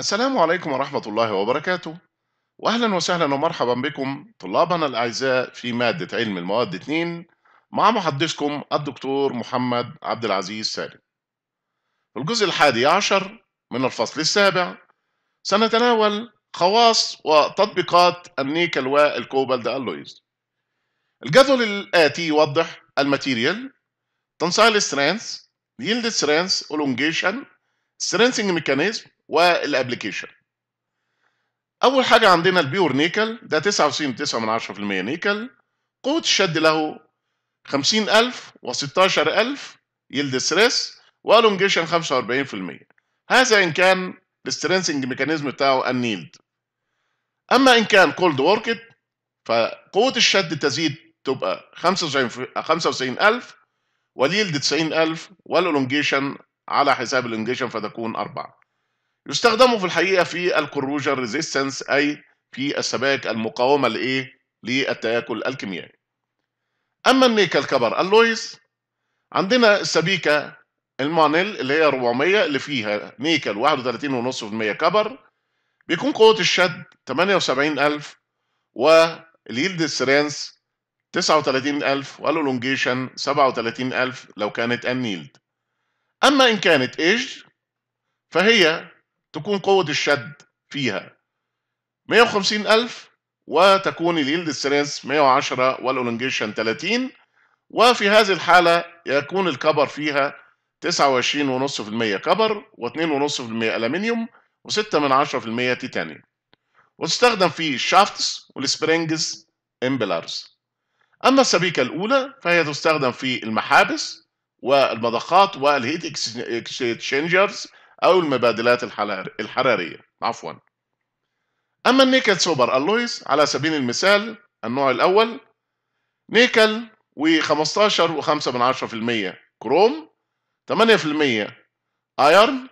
السلام عليكم ورحمة الله وبركاته وأهلا وسهلا ومرحبا بكم طلابنا الأعزاء في مادة علم المواد 2 مع محدثكم الدكتور محمد عبد العزيز سالم في الجزء الحادي عشر من الفصل السابع سنتناول خواص وتطبيقات النيكل والكوبالت ألويز الجدول الآتي يوضح الماتيريال تنسايل سترينث يلد سترينث الونجيشن السرنسنج ميكانيزم والابلكيشن اول حاجه عندنا البيور نيكل ده 99.9 نيكل قوه الشد له 50000 و16000 يلد ستريس والونجيشن 45% هذا ان كان السترنسنج ميكانيزم بتاعه النيلد اما ان كان كولد وركت فقوه الشد تزيد تبقى 95 95000 واليلد 90000 والالونجيشن على حساب الانجيشن فتكون 4 يستخدموا في الحقيقه في الكروجن ريزيستنس اي في السبائك المقاومه لايه للتاكل الكيميائي اما النيكل كبر اللويز عندنا السبيكه المانيل اللي هي 400 اللي فيها نيكل 31.5% كبر بيكون قوه الشد 78000 واليلد سترينث 39000 والالونجيشن 37000 لو كانت انيلد أما إن كانت إيج فهي تكون قوة الشد فيها 150 ألف وتكون اليلد سترينث 110 والألونجيشن 30 وفي هذه الحالة يكون الكبر فيها 29.5% كبر و2.5% ألمنيوم و6 من 10% تيتانيوم وتستخدم في الشافتس والسبرينجز امبلرز أما السبيكة الأولى فهي تستخدم في المحابس والمضخات والهيت اكسشينجرز او المبادلات الحراريه عفوا اما النيكل سوبر الويز على سبيل المثال النوع الاول نيكل و 155 كروم 8% ايرن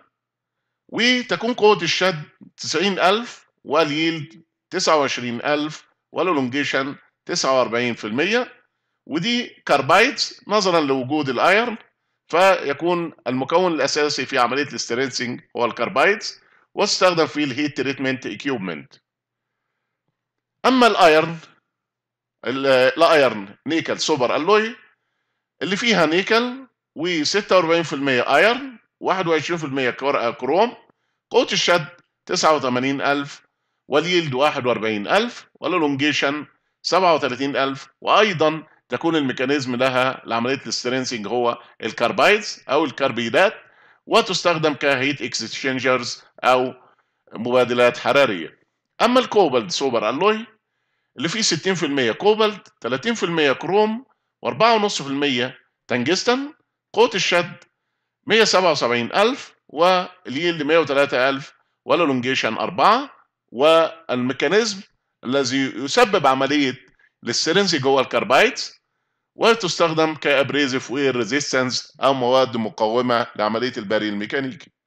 وتكون قوة الشد 90000 واليلد 29000 والالونجيشن 49% ودي كاربايت نظرا لوجود الايرن فيكون المكون الاساسي في عمليه الاسترينسنج هو الكاربايت واستخدم في الهيت تريتمنت اكيوبمنت اما الايرن الايرن نيكل سوبر الوي اللي فيها نيكل و46% ايرن 21% كروم قوه الشد 89000 واليلد 41000 واللونجيشن 37000 وايضا تكون الميكانيزم لها لعمليه السترينسنج هو الكاربايدز او الكربيدات وتستخدم كهيت اكسشينجرز او مبادلات حراريه. اما الكوبالت سوبر الوي اللي فيه 60% كوبالت 30% كروم و4.5% تنجستن قوة الشد 177000 واليلد 103000 واللونجيشن 4 والميكانيزم الذي يسبب عملية للسيرنسي جوه الكاربايدز وتستخدم كابريزف وير ريزيستنس أو مواد مقاومة لعملية البري الميكانيكي